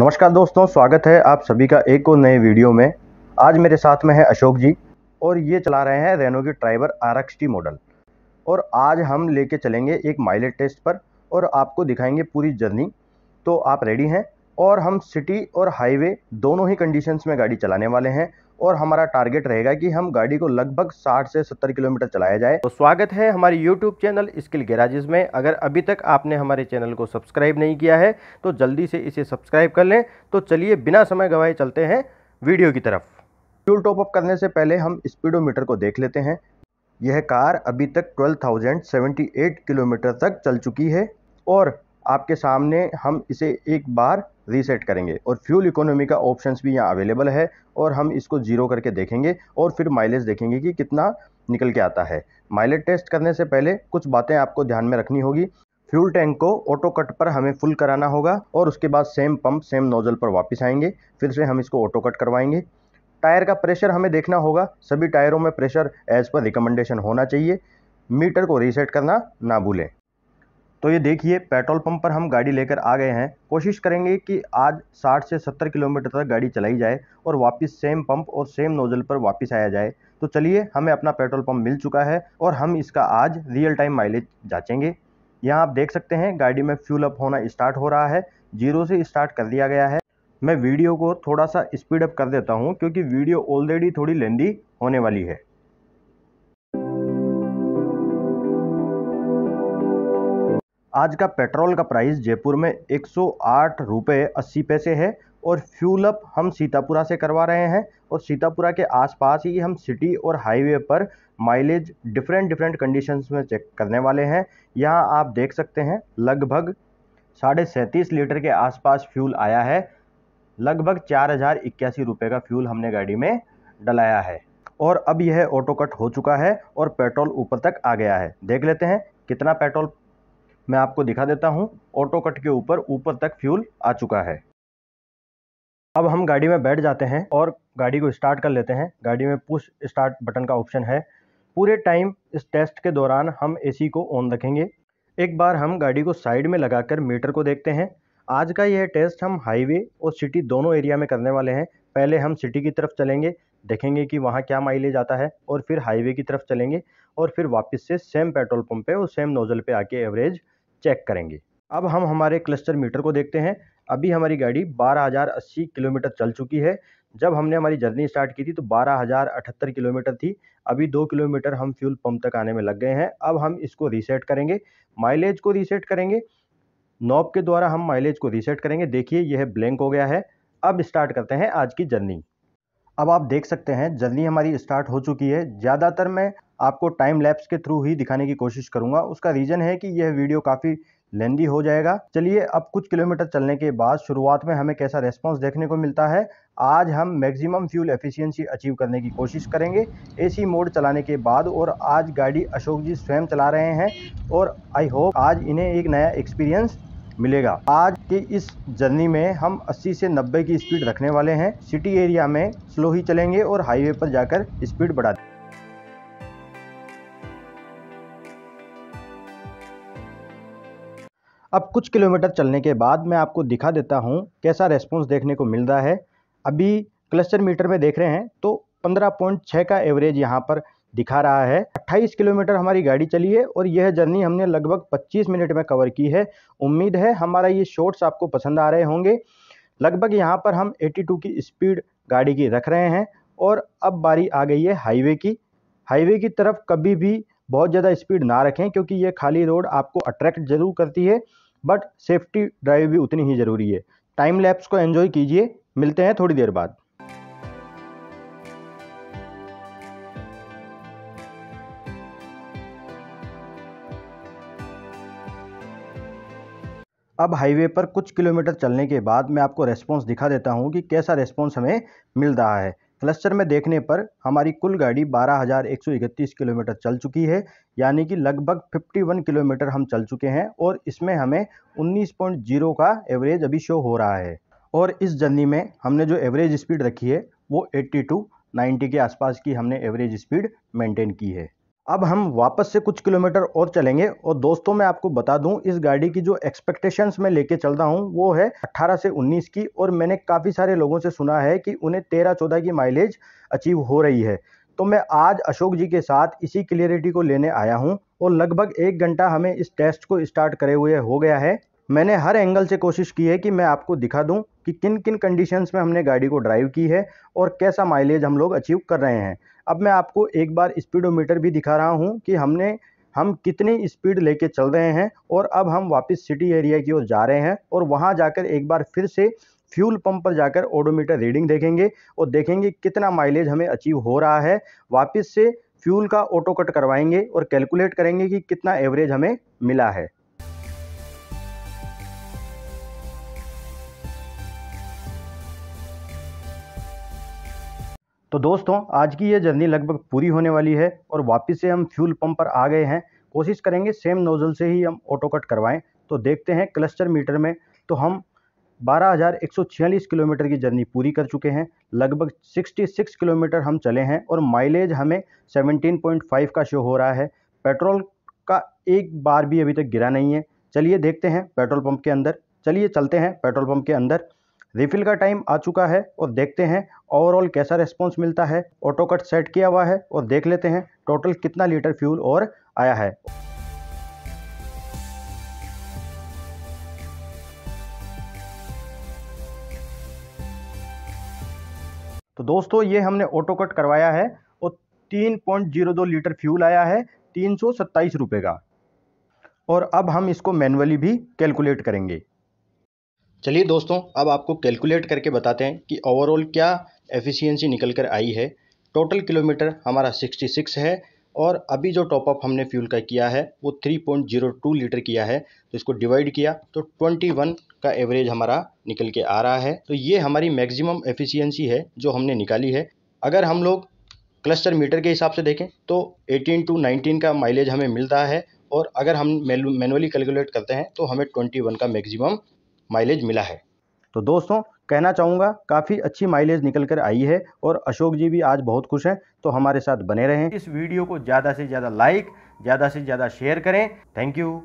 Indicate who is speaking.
Speaker 1: नमस्कार दोस्तों स्वागत है आप सभी का एक और नए वीडियो में आज मेरे साथ में है अशोक जी और ये चला रहे हैं रेनो की ट्राइवर आर मॉडल और आज हम लेके चलेंगे एक माइलेज टेस्ट पर और आपको दिखाएंगे पूरी जर्नी तो आप रेडी हैं और हम सिटी और हाईवे दोनों ही कंडीशंस में गाड़ी चलाने वाले हैं और हमारा टारगेट रहेगा कि हम गाड़ी को लगभग 60 से 70 किलोमीटर चलाया जाए तो स्वागत है हमारे यूट्यूब चैनल स्किल गैराजेज में अगर अभी तक आपने हमारे चैनल को सब्सक्राइब नहीं किया है तो जल्दी से इसे सब्सक्राइब कर लें तो चलिए बिना समय गवाए चलते हैं वीडियो की तरफ फ्यूल अप करने से पहले हम स्पीडोमीटर को देख लेते हैं यह कार अभी तक 12,078 किलोमीटर तक चल चुकी है और आपके सामने हम इसे एक बार रीसेट करेंगे और फ्यूल इकोनॉमी का ऑप्शंस भी यहाँ अवेलेबल है और हम इसको ज़ीरो करके देखेंगे और फिर माइलेज देखेंगे कि कितना निकल के आता है माइलेज टेस्ट करने से पहले कुछ बातें आपको ध्यान में रखनी होगी फ्यूल टैंक को ऑटो कट पर हमें फुल कराना होगा और उसके बाद सेम पंप सेम नोजल पर वापस आएंगे फिर से हम इसको ऑटो कट करवाएंगे टायर का प्रेशर हमें देखना होगा सभी टायरों में प्रेशर एज़ पर रिकमेंडेशन होना चाहिए मीटर को रीसेट करना ना भूलें तो ये देखिए पेट्रोल पंप पर हम गाड़ी लेकर आ गए हैं कोशिश करेंगे कि आज 60 से 70 किलोमीटर तक गाड़ी चलाई जाए और वापस सेम पंप और सेम नोज़ल पर वापस आया जाए तो चलिए हमें अपना पेट्रोल पंप मिल चुका है और हम इसका आज रियल टाइम माइलेज जाँचेंगे यहाँ आप देख सकते हैं गाड़ी में फ्यूल अप होना स्टार्ट हो रहा है जीरो से स्टार्ट कर दिया गया है मैं वीडियो को थोड़ा सा स्पीड अप कर देता हूँ क्योंकि वीडियो ऑलरेडी थोड़ी लेंदी होने वाली है आज का पेट्रोल का प्राइस जयपुर में एक सौ आठ रुपये अस्सी पैसे है और फ्यूल अप हम सीतापुरा से करवा रहे हैं और सीतापुरा के आसपास ही हम सिटी और हाईवे पर माइलेज डिफरेंट डिफरेंट कंडीशंस में चेक करने वाले हैं यहाँ आप देख सकते हैं लगभग साढ़े सैंतीस लीटर के आसपास फ्यूल आया है लगभग चार हज़ार इक्यासी रुपये का फ्यूल हमने गाड़ी में डलाया है और अब यह ऑटो कट हो चुका है और पेट्रोल ऊपर तक आ गया है देख लेते हैं कितना पेट्रोल मैं आपको दिखा देता हूँ ऑटो कट के ऊपर ऊपर तक फ्यूल आ चुका है अब हम गाड़ी में बैठ जाते हैं और गाड़ी को स्टार्ट कर लेते हैं गाड़ी में पुश स्टार्ट बटन का ऑप्शन है पूरे टाइम इस टेस्ट के दौरान हम एसी को ऑन रखेंगे एक बार हम गाड़ी को साइड में लगाकर मीटर को देखते हैं आज का यह टेस्ट हम हाईवे और सिटी दोनों एरिया में करने वाले हैं पहले हम सिटी की तरफ चलेंगे देखेंगे कि वहाँ क्या माइलेज आता है और फिर हाईवे की तरफ चलेंगे और फिर वापस से सेम पेट्रोल पम्प पर और सेम नोज़ल पर आके एवरेज चेक करेंगे अब हम हमारे क्लस्टर मीटर को देखते हैं अभी हमारी गाड़ी 12,080 किलोमीटर चल चुकी है जब हमने हमारी जर्नी स्टार्ट की थी तो 12,078 किलोमीटर थी अभी दो किलोमीटर हम फ्यूल पंप तक आने में लग गए हैं अब हम इसको रीसेट करेंगे माइलेज को रीसेट करेंगे नॉब के द्वारा हम माइलेज को रीसेट करेंगे देखिए यह ब्लैंक हो गया है अब स्टार्ट करते हैं आज की जर्नी अब आप देख सकते हैं जर्नी हमारी स्टार्ट हो चुकी है ज़्यादातर मैं आपको टाइम लैप्स के थ्रू ही दिखाने की कोशिश करूँगा उसका रीज़न है कि यह वीडियो काफ़ी लेंदी हो जाएगा चलिए अब कुछ किलोमीटर चलने के बाद शुरुआत में हमें कैसा रेस्पॉन्स देखने को मिलता है आज हम मैक्सिमम फ्यूल एफिशिएंसी अचीव करने की कोशिश करेंगे एसी मोड चलाने के बाद और आज गाड़ी अशोक जी स्वयं चला रहे हैं और आई होप आज इन्हें एक नया एक्सपीरियंस मिलेगा आज के इस जर्नी में हम 80 से 90 की स्पीड रखने वाले हैं सिटी एरिया में स्लो ही चलेंगे और हाईवे पर जाकर स्पीड बढ़ा अब कुछ किलोमीटर चलने के बाद मैं आपको दिखा देता हूं कैसा रेस्पॉन्स देखने को मिल रहा है अभी क्लस्टर मीटर में देख रहे हैं तो 15.6 का एवरेज यहाँ पर दिखा रहा है 28 किलोमीटर हमारी गाड़ी चली है और यह जर्नी हमने लगभग 25 मिनट में कवर की है उम्मीद है हमारा ये शॉर्ट्स आपको पसंद आ रहे होंगे लगभग यहाँ पर हम 82 की स्पीड गाड़ी की रख रहे हैं और अब बारी आ गई है हाईवे की हाईवे की तरफ कभी भी बहुत ज़्यादा स्पीड ना रखें क्योंकि ये खाली रोड आपको अट्रैक्ट जरूर करती है बट सेफ्टी ड्राइव भी उतनी ही ज़रूरी है टाइम लैप्स को एन्जॉय कीजिए मिलते हैं थोड़ी देर बाद अब हाईवे पर कुछ किलोमीटर चलने के बाद मैं आपको रेस्पॉन्स दिखा देता हूँ कि कैसा रेस्पॉन्स हमें मिल रहा है क्लस्टर में देखने पर हमारी कुल गाड़ी 12,131 किलोमीटर चल चुकी है यानी कि लगभग 51 किलोमीटर हम चल चुके हैं और इसमें हमें 19.0 का एवरेज अभी शो हो रहा है और इस जर्नी में हमने जो एवरेज स्पीड रखी है वो 82 90 के आसपास की हमने एवरेज स्पीड मेंटेन की है अब हम वापस से कुछ किलोमीटर और चलेंगे और दोस्तों मैं आपको बता दूं इस गाड़ी की जो एक्सपेक्टेशंस मैं लेके चल रहा हूँ वो है 18 से 19 की और मैंने काफ़ी सारे लोगों से सुना है कि उन्हें 13-14 की माइलेज अचीव हो रही है तो मैं आज अशोक जी के साथ इसी क्लियरिटी को लेने आया हूँ और लगभग एक घंटा हमें इस टेस्ट को स्टार्ट करे हुए हो गया है मैंने हर एंगल से कोशिश की है कि मैं आपको दिखा दूँ कि किन किन कंडीशंस में हमने गाड़ी को ड्राइव की है और कैसा माइलेज हम लोग अचीव कर रहे हैं अब मैं आपको एक बार स्पीडोमीटर भी दिखा रहा हूँ कि हमने हम कितनी स्पीड लेके चल रहे हैं और अब हम वापस सिटी एरिया की ओर जा रहे हैं और वहाँ जाकर एक बार फिर से फ्यूल पंप पर जाकर ओडोमीटर रीडिंग देखेंगे और देखेंगे कितना माइलेज हमें अचीव हो रहा है वापस से फ्यूल का ऑटो कट करवाएंगे और कैलकुलेट करेंगे कि कितना एवरेज हमें मिला है तो दोस्तों आज की ये जर्नी लगभग पूरी होने वाली है और वापस से हम फ्यूल पंप पर आ गए हैं कोशिश करेंगे सेम नोज़ल से ही हम ऑटो कट करवाएं तो देखते हैं क्लस्टर मीटर में तो हम 12,146 किलोमीटर की जर्नी पूरी कर चुके हैं लगभग 66 किलोमीटर हम चले हैं और माइलेज हमें 17.5 का शो हो रहा है पेट्रोल का एक बार भी अभी तक गिरा नहीं है चलिए देखते हैं पेट्रोल पम्प के अंदर चलिए चलते हैं पेट्रोल पम्प के अंदर रिफिल का टाइम आ चुका है और देखते हैं ओवरऑल कैसा रेस्पॉन्स मिलता है ऑटो कट सेट किया हुआ है और देख लेते हैं टोटल कितना लीटर फ्यूल और आया है तो दोस्तों ये हमने ऑटो कट करवाया है और तीन पॉइंट जीरो दो लीटर फ्यूल आया है तीन सौ सत्ताईस रुपये का और अब हम इसको मैनुअली भी कैलकुलेट करेंगे चलिए दोस्तों अब आपको कैलकुलेट करके बताते हैं कि ओवरऑल क्या एफिशिएंसी निकल कर आई है टोटल किलोमीटर हमारा 66 है और अभी जो टॉपअप हमने फ्यूल का किया है वो 3.02 लीटर किया है तो इसको डिवाइड किया तो 21 का एवरेज हमारा निकल के आ रहा है तो ये हमारी मैक्सिमम एफिशिएंसी है जो हमने निकाली है अगर हम लोग क्लस्टर मीटर के हिसाब से देखें तो एटीन टू नाइनटीन का माइलेज हमें मिलता है और अगर हम मैनुअली कैलकुलेट करते हैं तो हमें ट्वेंटी का मैगजिमम माइलेज मिला है तो दोस्तों कहना चाहूँगा काफ़ी अच्छी माइलेज निकल कर आई है और अशोक जी भी आज बहुत खुश हैं तो हमारे साथ बने रहें इस वीडियो को ज़्यादा से ज़्यादा लाइक ज़्यादा से ज़्यादा शेयर करें थैंक यू